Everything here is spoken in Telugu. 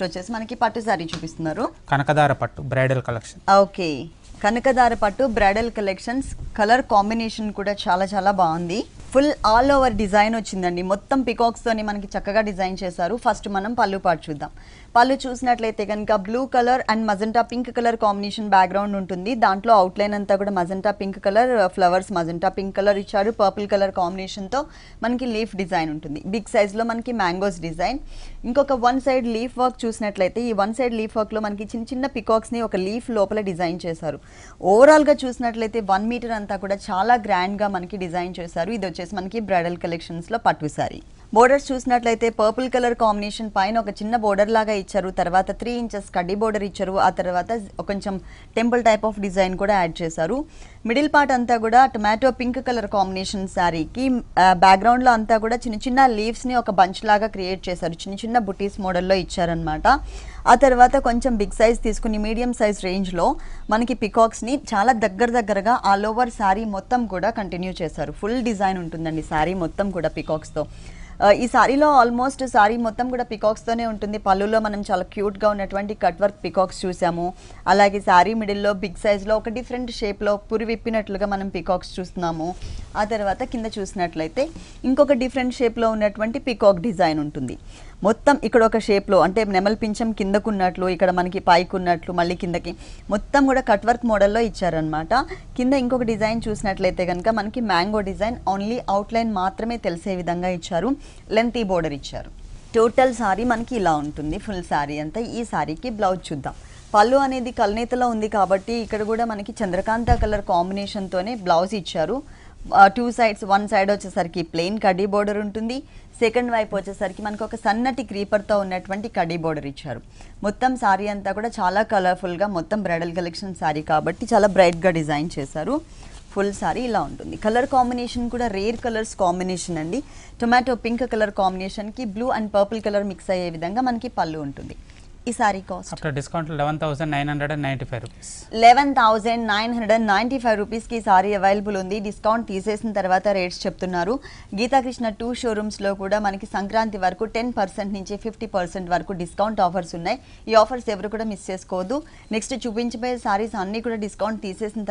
వచ్చేసి మనకి పట్టు సారీ చూపిస్తున్నారు కనకదార పట్టు బ్రైడల్ కలెక్షన్ ఓకే కనకదార పట్టు బ్రైడల్ కలెక్షన్స్ కలర్ కాంబినేషన్ కూడా చాలా చాలా బాగుంది ఫుల్ ఆల్ ఓవర్ డిజైన్ వచ్చిందండి మొత్తం పికాక్స్తోని మనకి చక్కగా డిజైన్ చేశారు ఫస్ట్ మనం పళ్ళు పాటు చూద్దాం పళ్ళు చూసినట్లయితే కనుక blue colour and magenta pink colour combination background ఉంటుంది దాంట్లో అవుట్లైన్ అంతా కూడా magenta pink colour flowers magenta pink colour ఇచ్చారు పర్పుల్ కలర్ కాంబినేషన్తో మనకి లీఫ్ డిజైన్ ఉంటుంది బిగ్ సైజ్లో మనకి మ్యాంగోస్ డిజైన్ ఇంకొక వన్ సైడ్ లీఫ్ వర్క్ చూసినట్లయితే ఈ వన్ సైడ్ లీఫ్ వర్క్లో మనకి చిన్న చిన్న పికాక్స్ని ఒక లీఫ్ లోపల డిజైన్ చేశారు ఓవరాల్గా చూసినట్లయితే వన్ మీటర్ అంతా కూడా చాలా గ్రాండ్గా మనకి డిజైన్ చేశారు ఇది వచ్చేసి మనకి బ్రైడల్ కలెక్షన్స్లో పట్టు సారీ బోర్డర్స్ చూసినట్లయితే పర్పుల్ కలర్ కాంబినేషన్ పైన ఒక చిన్న బోర్డర్ లాగా ఇచ్చారు తర్వాత త్రీ ఇంచెస్ కడ్డీ బోర్డర్ ఇచ్చారు ఆ తర్వాత కొంచెం టెంపుల్ టైప్ ఆఫ్ డిజైన్ కూడా యాడ్ చేశారు మిడిల్ పార్ట్ అంతా కూడా టొమాటో పింక్ కలర్ కాంబినేషన్ శారీకి బ్యాక్గ్రౌండ్లో అంతా కూడా చిన్న చిన్న లీవ్స్ని ఒక బంచ్ లాగా క్రియేట్ చేశారు చిన్న చిన్న బుటీస్ మోడల్లో ఇచ్చారనమాట ఆ తర్వాత కొంచెం బిగ్ సైజ్ తీసుకుని మీడియం సైజ్ రేంజ్లో మనకి పికాక్స్ని చాలా దగ్గర దగ్గరగా ఆల్ ఓవర్ శారీ మొత్తం కూడా కంటిన్యూ చేశారు ఫుల్ డిజైన్ ఉంటుందండి శారీ మొత్తం కూడా పికాక్స్తో ఈ సారీలో ఆల్మోస్ట్ సారీ మొత్తం కూడా పికాక్స్తోనే ఉంటుంది పళ్ళులో మనం చాలా క్యూట్గా ఉన్నటువంటి కట్ వర్క్ పికాక్స్ చూసాము అలాగే సారీ మిడిల్లో బిగ్ సైజ్లో ఒక డిఫరెంట్ షేప్లో పురి విప్పినట్లుగా మనం పికాక్స్ చూస్తున్నాము ఆ తర్వాత కింద చూసినట్లయితే ఇంకొక డిఫరెంట్ షేప్లో ఉన్నటువంటి పికాక్ డిజైన్ ఉంటుంది మొత్తం ఇక్కడ ఒక షేప్లో అంటే నెమల్ పించం కిందకున్నట్లు ఇక్కడ మనకి ఉన్నట్లు మళ్ళీ కిందకి మొత్తం కూడా కట్ వర్క్ మోడల్లో ఇచ్చారనమాట కింద ఇంకొక డిజైన్ చూసినట్లయితే కనుక మనకి మ్యాంగో డిజైన్ ఓన్లీ అవుట్లైన్ మాత్రమే తెలిసే విధంగా ఇచ్చారు లెంతీ బోర్డర్ ఇచ్చారు టోటల్ శారీ మనకి ఇలా ఉంటుంది ఫుల్ శారీ అంతా ఈ శారీకి బ్లౌజ్ చూద్దాం పళ్ళు అనేది కలనేతలో ఉంది కాబట్టి ఇక్కడ కూడా మనకి చంద్రకాంత కలర్ కాంబినేషన్తోనే బ్లౌజ్ ఇచ్చారు టూ సైడ్స్ వన్ సైడ్ వచ్చేసరికి ప్లెయిన్ కడ్డీ బోర్డర్ ఉంటుంది సెకండ్ వైపు వచ్చేసరికి మనకు ఒక సన్నటి క్రీపర్తో ఉన్నటువంటి కడ్డీ బోర్డర్ ఇచ్చారు మొత్తం శారీ అంతా కూడా చాలా కలర్ఫుల్గా మొత్తం బ్రైడల్ కలెక్షన్ శారీ కాబట్టి చాలా బ్రైట్గా డిజైన్ చేశారు ఫుల్ శారీ ఇలా ఉంటుంది కలర్ కాంబినేషన్ కూడా రేర్ కలర్స్ కాంబినేషన్ అండి టొమాటో పింక్ కలర్ కాంబినేషన్కి blue and purple colour mix అయ్యే విధంగా మనకి పళ్ళు ఉంటుంది ఈ sari cost after discount 11995 rupees 11995 rupees కి సారీ అవైలబుల్ ఉంది డిస్కౌంట్ తీసేసిన తర్వాత రేట్స్ చెప్తున్నారు గీతాకృష్ణ టూ షోరూమ్స్ లో కూడా మనకి సంక్రాంతి వరకు 10% నుంచి 50% వరకు డిస్కౌంట్ ఆఫర్స్ ఉన్నాయి ఈ ఆఫర్స్ ఎవరు కూడా మిస్ చేసుకోవద్దు నెక్స్ట్ చూపించబోయే సారీస్ అన్ని కూడా డిస్కౌంట్ తీసేసిన